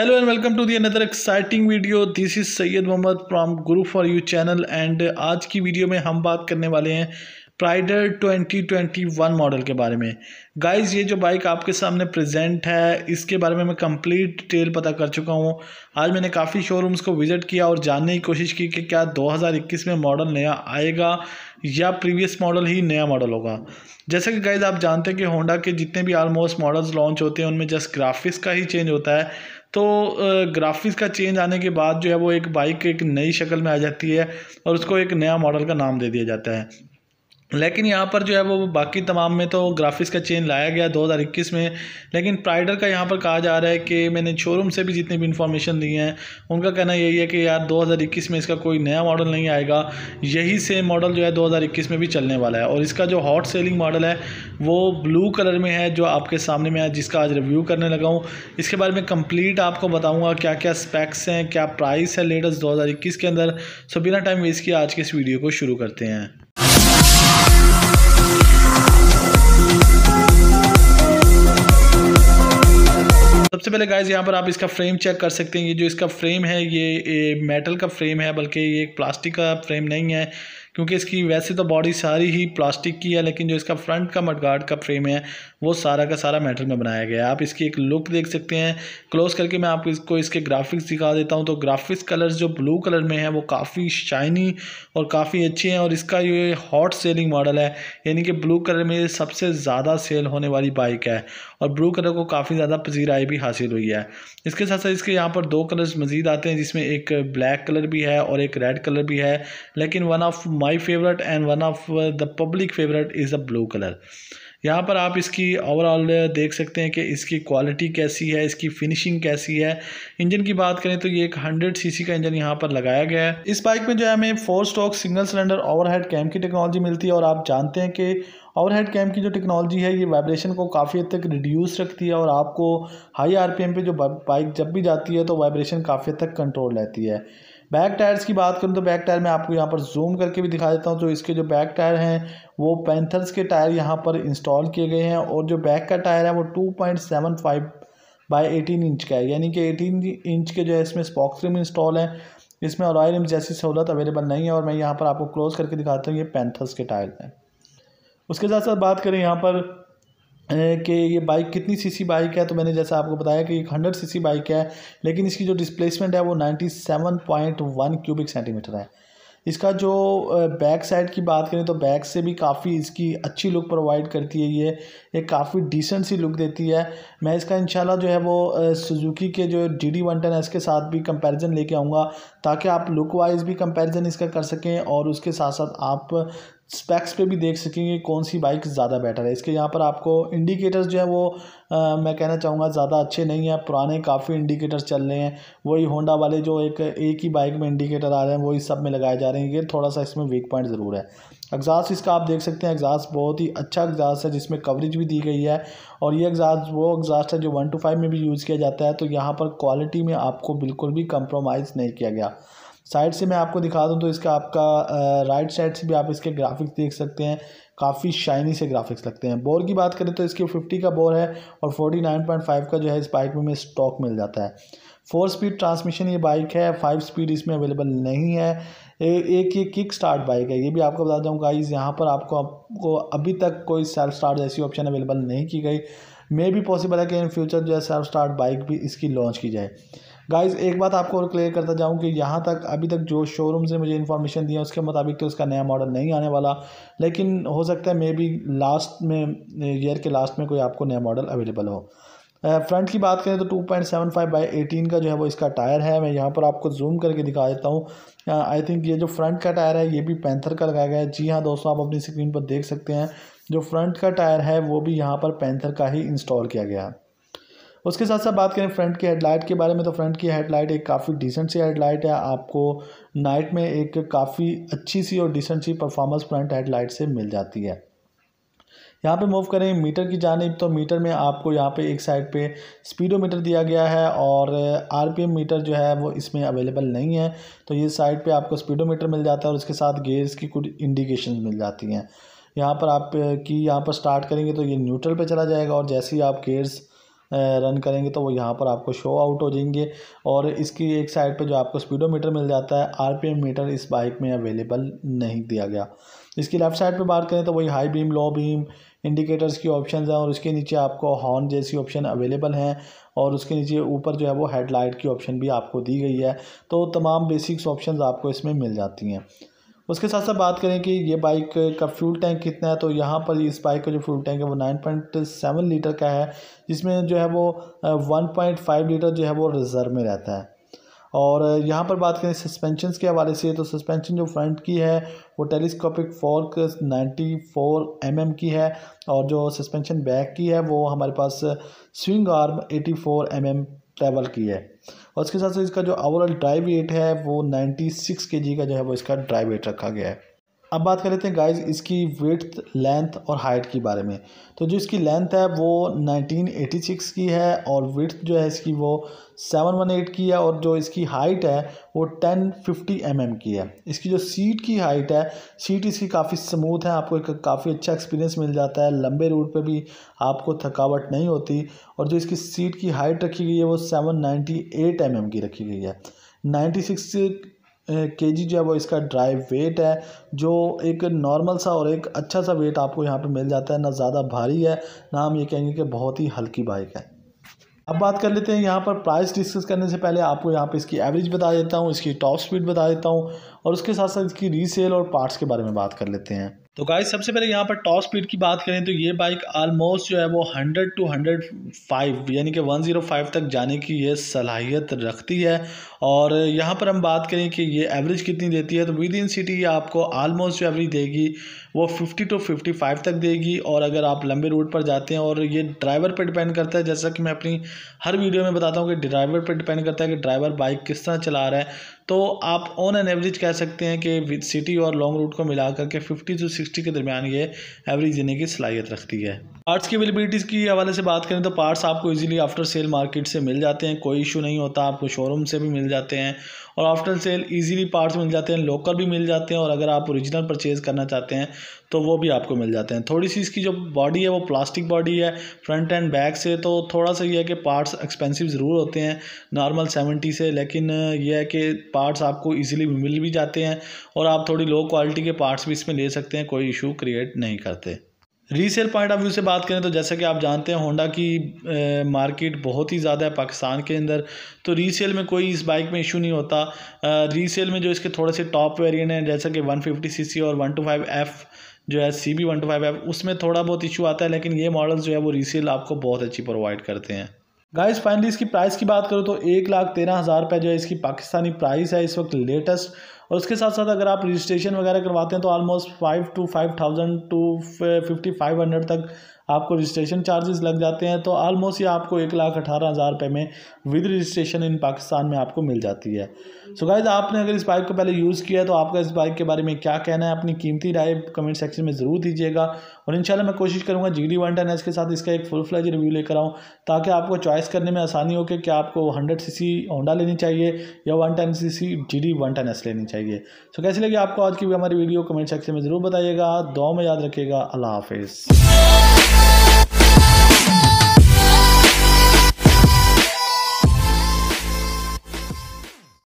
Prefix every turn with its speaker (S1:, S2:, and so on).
S1: hello and welcome to the another exciting video this is Syed Mohammed from Guru for you channel and आज की video में हम बात करने वाले हैं प्राइडर 2021 मॉडल के बारे में गाइस ये जो बाइक आपके सामने प्रेजेंट है इसके बारे में मैं कंप्लीट डिटेल पता कर चुका हूँ आज मैंने काफ़ी शोरूम्स को विज़िट किया और जानने की कोशिश की कि क्या 2021 में मॉडल नया आएगा या प्रीवियस मॉडल ही नया मॉडल होगा जैसे कि गाइज आप जानते हैं कि होंडा के जितने भी आलमोस्ट मॉडल्स लॉन्च होते हैं उनमें जस्ट ग्राफिक्स का ही चेंज होता है तो ग्राफिक्स का चेंज आने के बाद जो है वो एक बाइक एक नई शक्ल में आ जाती है और उसको एक नया मॉडल का नाम दे दिया जाता है लेकिन यहाँ पर जो है वो बाकी तमाम में तो ग्राफिक्स का चेंज लाया गया 2021 में लेकिन प्राइडर का यहाँ पर कहा जा रहा है कि मैंने शोरूम से भी जितनी भी इंफॉर्मेशन दी हैं उनका कहना यही है कि यार 2021 में इसका कोई नया मॉडल नहीं आएगा यही सेम मॉडल जो है 2021 में भी चलने वाला है और इसका जो हॉट सेलिंग मॉडल है वो ब्लू कलर में है जो आपके सामने में है जिसका आज रिव्यू करने लगा हूँ इसके बारे में कम्प्लीट आपको बताऊँगा क्या क्या स्पैक्स हैं क्या प्राइस है लेटेस्ट दो के अंदर सो बिना टाइम वेस्ट किया आज के इस वीडियो को शुरू करते हैं सबसे पहले गाइज यहाँ पर आप इसका फ्रेम चेक कर सकते हैं ये जो इसका फ्रेम है ये, मेटल का फ्रेम है बल्कि ये एक प्लास्टिक का फ्रेम नहीं है क्योंकि इसकी वैसे तो बॉडी सारी ही प्लास्टिक की है लेकिन जो इसका फ्रंट का मटगाट का फ्रेम है वो सारा का सारा मेटल में बनाया गया है आप इसकी एक लुक देख सकते हैं क्लोज करके मैं आपको इसको इसके ग्राफिक्स दिखा देता हूँ तो ग्राफिक्स कलर्स जो ब्लू कलर में है वो काफ़ी शाइनी और काफ़ी अच्छे हैं और इसका ये हॉट सेलिंग मॉडल है यानी कि ब्लू कलर में सबसे ज़्यादा सेल होने वाली बाइक है और ब्लू कलर को काफ़ी ज़्यादा पजीराई भी हासिल हुई है इसके साथ साथ इसके यहाँ पर दो कलर्स मज़ीद आते हैं जिसमें एक ब्लैक कलर भी है और एक रेड कलर भी है लेकिन one of my favourite and one of the public favourite is a blue colour यहाँ पर आप इसकी ओवरऑल देख सकते हैं कि इसकी क्वालिटी कैसी है इसकी फिनिशिंग कैसी है इंजन की बात करें तो ये एक हंड्रेड सी का इंजन यहाँ पर लगाया गया है इस बाइक में जो है हमें four stroke single cylinder overhead cam की टेक्नोलॉजी मिलती है और आप जानते हैं कि ओवरहेड कैम की जो टेक्नोलॉजी है ये वाइब्रेशन को काफ़ी हद तक रिड्यूस रखती है और आपको हाई आरपीएम पे जो बाइक जब भी जाती है तो वाइब्रेशन काफ़ी हद तक कंट्रोल रहती है बैक टायर्स की बात करूँ तो बैक टायर में आपको यहाँ पर जूम करके भी दिखा देता हूँ तो इसके जो बैक टायर हैं वो पैंथर्स के टायर यहाँ पर इंस्टॉल किए गए हैं और जो बैक का टायर है वो two point seven five by eighteen inch का है यानी कि एटीन इंच के जो है इसमें स्पॉक्स रिम इंस्टॉल है इसमें ऑयल रिम जैसी सहूलत अवेलेबल नहीं है और मैं यहाँ पर आपको क्लोज करके दिखाता हूँ ये पैंथर्स के टायर हैं उसके साथ साथ बात करें यहाँ पर कि ये बाइक कितनी सीसी बाइक है तो मैंने जैसा आपको बताया कि एक हंड्रेड सी बाइक है लेकिन इसकी जो डिस्प्लेसमेंट है वो ninety seven point one cubic centimetre है इसका जो बैक साइड की बात करें तो बैक से भी काफ़ी इसकी अच्छी लुक प्रोवाइड करती है ये एक काफ़ी डिसेंट सी लुक देती है मैं इसका इंशाल्लाह जो है वो सुजुकी के जो डी डी वन टन है इसके साथ भी कंपैरिजन लेके आऊँगा ताकि आप लुक वाइज भी कंपैरिजन इसका कर सकें और उसके साथ साथ आप स्पेक्स पे भी देख सकेंगे कौन सी बाइक ज़्यादा बेटर है इसके यहाँ पर आपको इंडिकेटर्स जो है वो आ, मैं कहना चाहूँगा ज़्यादा अच्छे नहीं हैं पुराने काफ़ी इंडिकेटर्स चल रहे हैं वही होंडा वाले जो एक एक ही बाइक में इंडिकेटर आ रहे हैं वही सब में लगाए जा रहे हैं ये थोड़ा सा इसमें वीक पॉइंट ज़रूर है एग्ज़ास इसका आप देख सकते हैं एग्जास बहुत ही अच्छा एग्जास है जिसमें कवरेज भी दी गई है और ये एग्ज़ास वो एग्जास्ट है जो वन टू फाइव में भी यूज़ किया जाता है तो यहाँ पर क्वालिटी में आपको बिल्कुल भी कंप्रोमाइज़ नहीं किया गया साइड से मैं आपको दिखा दूँ तो इसका आपका राइट साइड से भी आप इसके ग्राफिक्स देख सकते हैं काफ़ी शाइनी से ग्राफिक्स लगते हैं बोर की बात करें तो इसकी फिफ्टी का बोर है और फोर्टी नाइन पॉइंट फाइव का जो है इस बाइक में स्टॉक मिल जाता है फोर स्पीड ट्रांसमिशन ये बाइक है फाइव स्पीड इसमें अवेलेबल नहीं है ए, एक ये किक स्टार्ट बाइक है ये भी आपको बता दूँ गाइज यहाँ पर आपको आपको अभी तक कोई सेल्फ स्टार्ट जैसी ऑप्शन अवेलेबल नहीं की गई मे भी पॉसिबल है कि इन फ्यूचर जो है सेल्फ स्टार्ट बाइक भी इसकी लॉन्च की जाए गाइस एक बात आपको और क्लियर करता जाऊँ कि यहाँ तक अभी तक जो शोरूम से मुझे इन्फॉर्मेशन दी है उसके मुताबिक तो उसका नया मॉडल नहीं आने वाला लेकिन हो सकता है मे बी लास्ट में ईयर के लास्ट में कोई आपको नया मॉडल अवेलेबल हो फ्रंट की बात करें तो 2.75 point seven five by eighteen का जो है वो इसका टायर है मैं यहाँ पर आपको जूम करके दिखा देता हूँ आई थिंक ये जो फ्रंट का टायर है ये भी पैंथर का लगाया गया है जी हाँ दोस्तों आप अपनी स्क्रीन पर देख सकते हैं जो फ्रंट का टायर है वो भी यहाँ पर पैंथर का ही इंस्टॉल किया गया है उसके साथ साथ बात करें फ्रंट की हेडलाइट के बारे में तो फ्रंट की हेडलाइट एक काफ़ी डिसेंट सी हेडलाइट है आपको नाइट में एक काफ़ी अच्छी सी और डिसेंट सी परफॉर्मेंस फ्रंट हेडलाइट से मिल जाती है यहाँ पे मूव करें मीटर की जानब तो मीटर में आपको यहाँ पे एक साइड पे स्पीडोमीटर दिया गया है और आरपीएम मीटर जो है वो इसमें अवेलेबल नहीं है तो ये साइड पे आपको स्पीडोमीटर मिल जाता है और उसके साथ गेयर्स की कुछ इंडिकेशन मिल जाती हैं यहाँ पर आप की यहाँ पर स्टार्ट करेंगे तो ये न्यूट्रल पे चला जाएगा और जैसे ही आप गेयर्स रन करेंगे तो वो यहाँ पर आपको शो आउट हो जाएंगे और इसकी एक साइड पे जो आपको स्पीडोमीटर मिल जाता है आरपीएम मीटर इस बाइक में अवेलेबल नहीं दिया गया इसकी लेफ़्ट साइड पे बात करें तो वही high beam low beam indicators की ऑप्शन हैं और उसके नीचे आपको हॉर्न जैसी ऑप्शन अवेलेबल हैं और उसके नीचे ऊपर जो है वो हेडलाइट की ऑप्शन भी आपको दी गई है तो तमाम बेसिक्स ऑप्शन आपको इसमें मिल जाती हैं उसके साथ साथ बात करें कि ये बाइक का फ्यूल टैंक कितना है तो यहाँ पर इस बाइक का जो फ्यूल टैंक है वो नाइन पॉइंट सेवन लीटर का है जिसमें जो है वो वन पॉइंट फाइव लीटर जो है वो रिज़र्व में रहता है और यहाँ पर बात करें सस्पेंशन के हवाले से तो सस्पेंशन जो फ्रंट की है वो telescopic fork ninety four M M की है और जो सस्पेंशन बैक की है वो हमारे पास swing arm eighty four M M travel की है और उसके साथ साथ इसका जो ओवरऑल ड्राइव वेट है वो नाइन्टी सिक्स के जी का जो है वो इसका ड्राइव वेट रखा गया है अब बात कर लेते हैं गाइज इसकी विथ लेंथ और हाइट के बारे में तो जो इसकी लेंथ है वो 1986 की है और विथ जो है इसकी वो 718 की है और जो इसकी हाइट है वो 1050 mm की है इसकी जो सीट की हाइट है सीट इसकी काफ़ी स्मूथ है आपको एक काफ़ी अच्छा एक्सपीरियंस मिल जाता है लंबे रूट पे भी आपको थकावट नहीं होती और जो इसकी सीट की हाइट रखी गई है वो सेवन नाइन्टी mm की रखी गई है 96 के जी जो है वो इसका ड्राई वेट है जो एक नॉर्मल सा और एक अच्छा सा वेट आपको यहाँ पे मिल जाता है ना ज़्यादा भारी है ना हम ये कहेंगे कि बहुत ही हल्की बाइक है अब बात कर लेते हैं यहाँ पर प्राइस डिस्कस करने से पहले आपको यहाँ पे इसकी एवरेज बता देता हूँ इसकी टॉप स्पीड बता देता हूँ और उसके साथ साथ इसकी रीसेल और पार्ट्स के बारे में बात कर लेते हैं तो गाइस सबसे पहले यहाँ पर टॉप स्पीड की बात करें तो ये बाइक आलमोस्ट जो है वो 100 टू 105 यानी कि 105 तक जाने की ये सलाहियत रखती है और यहाँ पर हम बात करें कि ये एवरेज कितनी देती है तो विद इन सिटी ये आपको आलमोस्ट जो एवरेज देगी वो 50 टू 55 तक देगी और अगर आप लंबे रूट पर जाते हैं और ये ड्राइवर पर डिपेंड करता है जैसा कि मैं अपनी हर वीडियो में बताता हूँ कि ड्राइवर पर डिपेंड करता है कि ड्राइवर बाइक किस तरह चला रहा है तो आप ऑन एन एवरेज कह सकते हैं कि सिटी और लॉन्ग रूट को मिला करके फिफ्टी टू सिक्सटी के दरमियान ये एवरेज देने की सलाहियत रखती है पार्ट्स की अवेलेबिलिटीज़ की हवाले से बात करें तो पार्ट्स आपको इजीली आफ्टर सेल मार्केट से मिल जाते हैं कोई इशू नहीं होता आपको शोरूम से भी मिल जाते हैं और आफ्टर सेल इजीली पार्ट्स मिल जाते हैं लोकल भी मिल जाते हैं और अगर आप ओरिजिनल परचेज़ करना चाहते हैं तो वो भी आपको मिल जाते हैं थोड़ी सी इसकी जो बॉडी है वो प्लास्टिक बॉडी है फ्रंट एंड बैक से तो थोड़ा सा यह है कि पार्ट्स एक्सपेंसिव ज़रूर होते हैं नॉर्मल सेवेंटी से लेकिन यह है कि पार्ट्स आपको ईजिली मिल भी जाते हैं और आप थोड़ी लो क्वालिटी के पार्ट्स भी इसमें ले सकते हैं कोई इशू क्रिएट नहीं करते रीसेल पॉइंट ऑफ व्यू से बात करें तो जैसा कि आप जानते हैं होंडा की मार्केट बहुत ही ज़्यादा है पाकिस्तान के अंदर तो रीसेल में कोई इस बाइक में इशू नहीं होता रीसेल में जो इसके थोड़े से टॉप वेरिएंट हैं जैसा कि 150 सीसी और 125 एफ जो है C B one two five F उसमें थोड़ा बहुत इशू आता है लेकिन ये मॉडल्स जो है वो रीसेल आपको बहुत अच्छी प्रोवाइड करते हैं गाइस फाइनली इसकी प्राइस की बात करूँ तो एक लाख तेरह हज़ार रुपये जो है इसकी पाकिस्तानी प्राइस है इस वक्त लेटेस्ट और उसके साथ साथ अगर आप रजिस्ट्रेशन वगैरह करवाते हैं तो almost five two five thousand to fifty five hundred तक आपको रजिस्ट्रेशन चार्जेस लग जाते हैं तो ऑलमोस्ट ये आपको एक लाख अठारह हज़ार रुपये में विद रजिस्ट्रेशन इन पाकिस्तान में आपको मिल जाती है सो गाइज आपने अगर इस बाइक को पहले यूज़ किया तो आपका इस बाइक के बारे में क्या कहना है अपनी कीमती राय कमेंट सेक्शन में ज़रूर दीजिएगा और इंशाल्लाह मैं कोशिश करूँगा जी डी वन एस के साथ इसका एक फुल फ्लैज रिव्यू लेकर आऊँ ताकि आपको चॉइस करने में आसानी हो कि क्या आपको हंड्रेड सी सी लेनी चाहिए या one ten C C G D one S लेनी चाहिए सो कैसे कैसी आपको आज की हमारी वीडियो कमेंट सेक्शन में ज़रूर बताइएगा दो में याद रखिएगा अल्लाह हाफिज़